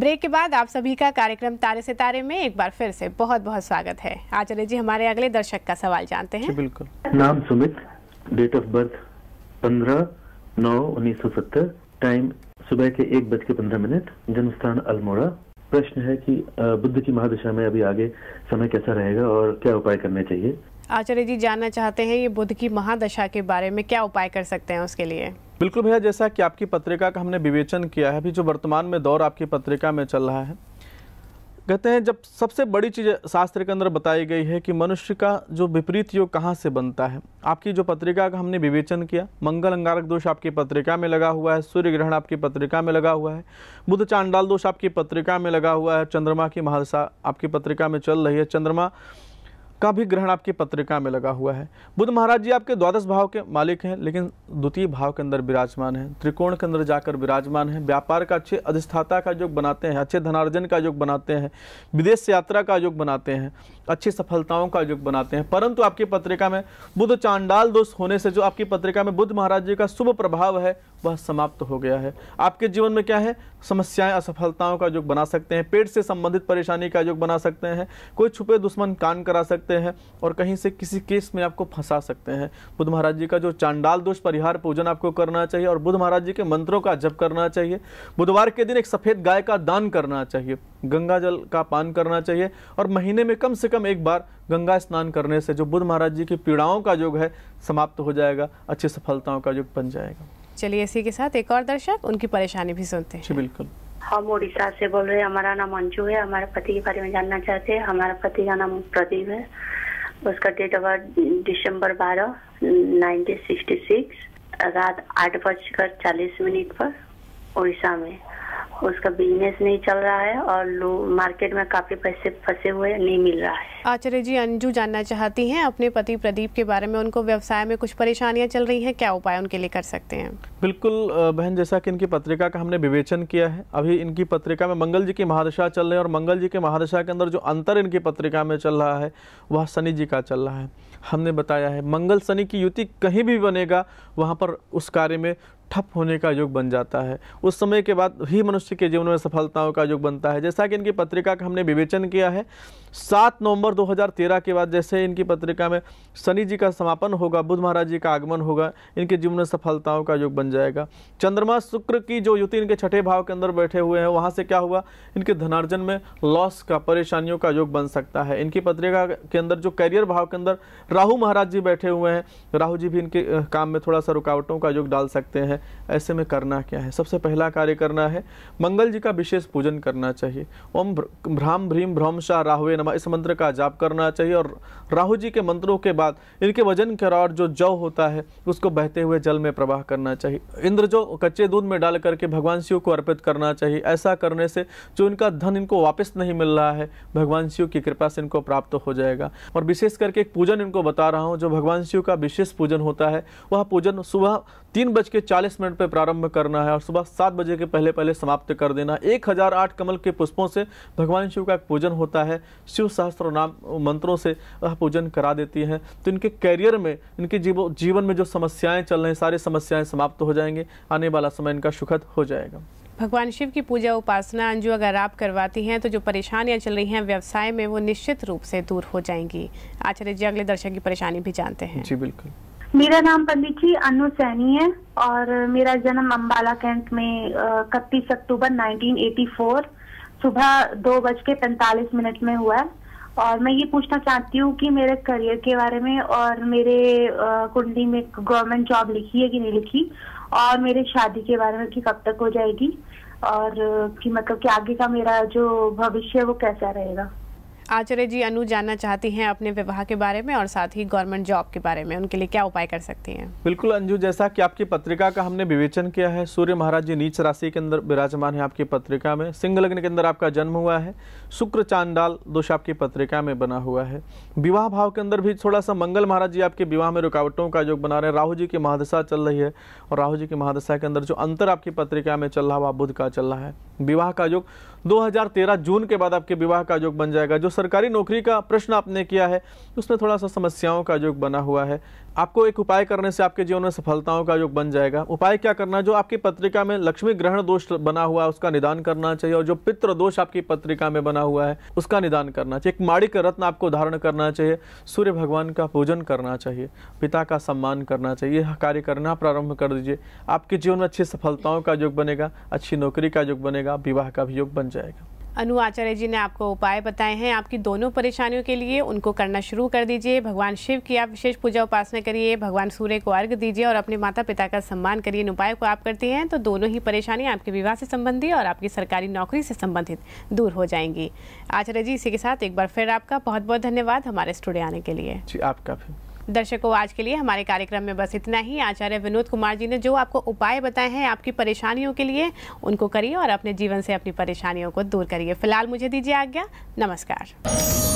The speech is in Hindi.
ब्रेक के बाद आप सभी का कार्यक्रम तारे से तारे में एक बार फिर से बहुत बहुत स्वागत है आचार्य जी हमारे अगले दर्शक का सवाल जानते हैं बिल्कुल नाम सुमित डेट ऑफ बर्थ पंद्रह नौ उन्नीस सौ सत्तर टाइम सुबह के एक बज के पंद्रह मिनट जन्म स्थान अल्मोड़ा प्रश्न है कि बुद्ध की महादशा में अभी आगे समय कैसा रहेगा और क्या उपाय करने चाहिए आचार्य जी जानना चाहते हैं ये बुद्ध की महादशा के बारे में क्या उपाय कर सकते हैं उसके लिए बिल्कुल भैया जैसा कि आपकी पत्रिका का हमने विवेचन किया है अभी जो वर्तमान में दौर आपकी पत्रिका में चल रहा है कहते हैं जब सबसे बड़ी चीज़ शास्त्र के अंदर बताई गई है कि मनुष्य का जो विपरीत योग कहाँ से बनता है आपकी जो पत्रिका का हमने विवेचन किया मंगल अंगारक दोष आपकी पत्रिका में लगा हुआ है सूर्य ग्रहण आपकी पत्रिका में लगा हुआ है बुद्ध चांडाल दोष आपकी पत्रिका में लगा हुआ है चंद्रमा की महादशा आपकी पत्रिका में चल रही है चंद्रमा का भी ग्रहण आपकी पत्रिका में लगा हुआ है बुद्ध महाराज जी आपके द्वादश भाव के मालिक हैं लेकिन द्वितीय भाव के अंदर विराजमान है त्रिकोण के अंदर जाकर विराजमान है व्यापार का अच्छे अधिष्ठाता का योग बनाते हैं अच्छे धनार्जन का योग बनाते हैं विदेश यात्रा का योग बनाते हैं अच्छी सफलताओं का योग बनाते हैं परंतु आपकी पत्रिका में बुद्ध चांडाल दोष होने से जो आपकी पत्रिका में बुद्ध महाराज जी का शुभ प्रभाव है वह समाप्त हो गया है आपके जीवन में क्या है समस्याएं असफलताओं का योग बना सकते हैं पेट से संबंधित परेशानी का योग बना सकते हैं कोई छुपे दुश्मन कान करा सकते हैं और कहीं से किसी केस में आपको फंसा सकते हैं बुद्ध महाराज जी का जो चांडाल दोष परिहार पूजन आपको करना चाहिए और बुद्ध महाराज जी के मंत्रों का जप करना चाहिए बुधवार के दिन एक सफ़ेद गाय का दान करना चाहिए गंगा जल का पान करना चाहिए और महीने में कम से कम एक बार गंगा स्नान करने से जो बुद्ध महाराज जी की पीड़ाओं का योग है समाप्त हो जाएगा अच्छी सफलताओं का योग बन जाएगा चलिए इसी के साथ एक और दर्शक उनकी परेशानी भी सुनते हैं बिल्कुल हम उड़ीसा से बोल रहे हैं हमारा नाम अंजू है हमारे पति के बारे में जानना चाहते हैं हमारे पति का नाम प्रदीप है उसका डेट ऑफ बर्थ दिसंबर बारह नाइनटीन सिक्सटी सिक्स रात आठ बजकर चालीस मिनट पर उड़ीसा में उसका बिजनेस नहीं चल रहा है और लोग मार्केट में काफी पैसे फंसे हुए नहीं मिल रहा है आचार्य जी अंजू जानना चाहती हैं अपने पति प्रदीप के बारे में उनको व्यवसाय में कुछ परेशानियां चल रही हैं क्या उपाय उनके लिए कर सकते हैं बिल्कुल बहन जैसा कि इनकी पत्रिका का हमने विवेचन किया है अभी इनकी पत्रिका में मंगल जी की महादशा चल रही है और मंगल जी के महादशा के अंदर जो अंतर इनकी पत्रिका में चल रहा है वह शनि जी का चल रहा है हमने बताया है मंगल शनि की युति कहीं भी बनेगा वहाँ पर उस कार्य में ठप होने का युग बन जाता है उस समय के बाद ही मनुष्य के जीवन में सफलताओं का युग बनता है जैसा कि इनकी पत्रिका का हमने विवेचन किया है सात नवंबर 2013 के बाद जैसे इनकी पत्रिका में शनि जी का समापन होगा बुद्ध महाराज जी का आगमन होगा इनके जीवन में सफलताओं का युग बन जाएगा चंद्रमा शुक्र की जो युति इनके छठे भाव के अंदर बैठे हुए हैं वहाँ से क्या हुआ इनके धनार्जन में लॉस का परेशानियों का योग बन सकता है इनकी पत्रिका के अंदर जो कैरियर भाव के अंदर राहु महाराज जी बैठे हुए हैं राहु जी भी इनके काम में थोड़ा सा रुकावटों का योग डाल सकते हैं ऐसे में करना क्या है सबसे पहला कार्य करना है मंगल जी का विशेष पूजन करना चाहिए ओम भ्राम भ्रीम भ्रम शाह राहुए नमा इस मंत्र का जाप करना चाहिए और राहु जी के मंत्रों के बाद इनके वजन के और जो जव होता है उसको बहते हुए जल में प्रवाह करना चाहिए इंद्र जो कच्चे दूध में डाल करके भगवान शिव को अर्पित करना चाहिए ऐसा करने से जो इनका धन इनको वापस नहीं मिल रहा है भगवान शिव की कृपा से इनको प्राप्त हो जाएगा और विशेष करके एक पूजन इनको बता रहा हूँ जो भगवान शिव का विशेष पूजन होता है वह पूजन सुबह तीन बज के चालीस मिनट पर प्रारंभ करना है और सुबह सात बजे के पहले पहले समाप्त कर देना एक हजार आठ कमल के पुष्पों से भगवान शिव का पूजन होता है शिव सहस्त्र नाम मंत्रों से वह पूजन करा देती हैं तो इनके कैरियर में इनके जीवन में जो समस्याएं चल रही हैं सारी समस्याएं समाप्त हो जाएंगे आने वाला समय इनका सुखद हो जाएगा भगवान शिव की पूजा उपासना अंजू अगर आप करवाती हैं तो जो परेशानियां चल रही हैं व्यवसाय में वो निश्चित रूप से दूर हो जाएंगी आचार्य जी अगले दर्शक की परेशानी भी जानते हैं जी बिल्कुल मेरा नाम पंडित जी अनु सैनी है और मेरा जन्म अम्बाला कैंट में इकतीस अक्टूबर 1984 सुबह दो बज के पैंतालीस मिनट में हुआ है और मैं ये पूछना चाहती हूँ कि मेरे करियर के बारे में और मेरे कुंडली में गवर्नमेंट जॉब लिखी है कि नहीं लिखी और मेरे शादी के बारे में कि कब तक हो जाएगी और कि मतलब कि आगे का मेरा जो भविष्य है वो कैसा रहेगा आचार्य जी अनु जानना चाहती हैं अपने विवाह के बारे में और साथ ही गवर्नमेंट जॉब के बारे में उनके लिए क्या उपाय कर सकती हैं बिल्कुल अंजू जैसा कि आपकी पत्रिका का हमने विवेचन किया है सूर्य महाराज जी नीच राशि के अंदर विराजमान है आपकी पत्रिका में सिंह लग्न के अंदर आपका जन्म हुआ है शुक्र चांडाल दोष आपकी पत्रिका में बना हुआ है विवाह भाव के अंदर भी थोड़ा सा मंगल महाराज जी आपके विवाह में रुकावटों का योग बना रहे हैं राहु जी की महादशा चल रही है और राहु जी की महादशा के अंदर जो अंतर आपकी पत्रिका में चल रहा है वह बुध का चल रहा है विवाह का योग 2013 जून के बाद आपके विवाह का योग बन जाएगा जो सरकारी नौकरी का प्रश्न आपने किया है उसमें थोड़ा सा समस्याओं का योग बना हुआ है आपको एक उपाय करने से आपके जीवन में सफलताओं का योग बन जाएगा उपाय क्या करना है जो आपकी पत्रिका में लक्ष्मी ग्रहण दोष बना हुआ है उसका निदान करना चाहिए और जो पित्र दोष आपकी पत्रिका में बना हुआ है उसका निदान करना चाहिए एक माणिक रत्न आपको धारण करना चाहिए सूर्य भगवान का पूजन करना चाहिए पिता का सम्मान करना चाहिए यह कार्य करना प्रारंभ कर दीजिए आपके जीवन में अच्छी सफलताओं का योग बनेगा अच्छी नौकरी का योग बनेगा विवाह का भी योग बन जाएगा अनु आचार्य जी ने आपको उपाय बताए हैं आपकी दोनों परेशानियों के लिए उनको करना शुरू कर दीजिए भगवान शिव की आप विशेष पूजा उपासना करिए भगवान सूर्य को अर्घ दीजिए और अपने माता पिता का सम्मान करिए इन उपायों को आप करती हैं तो दोनों ही परेशानियाँ आपके विवाह से संबंधी और आपकी सरकारी नौकरी से संबंधित दूर हो जाएंगी आचार्य जी इसी के साथ एक बार फिर आपका बहुत बहुत धन्यवाद हमारे स्टूडियो आने के लिए जी आपका भी दर्शकों आज के लिए हमारे कार्यक्रम में बस इतना ही आचार्य विनोद कुमार जी ने जो आपको उपाय बताए हैं आपकी परेशानियों के लिए उनको करिए और अपने जीवन से अपनी परेशानियों को दूर करिए फिलहाल मुझे दीजिए आज्ञा नमस्कार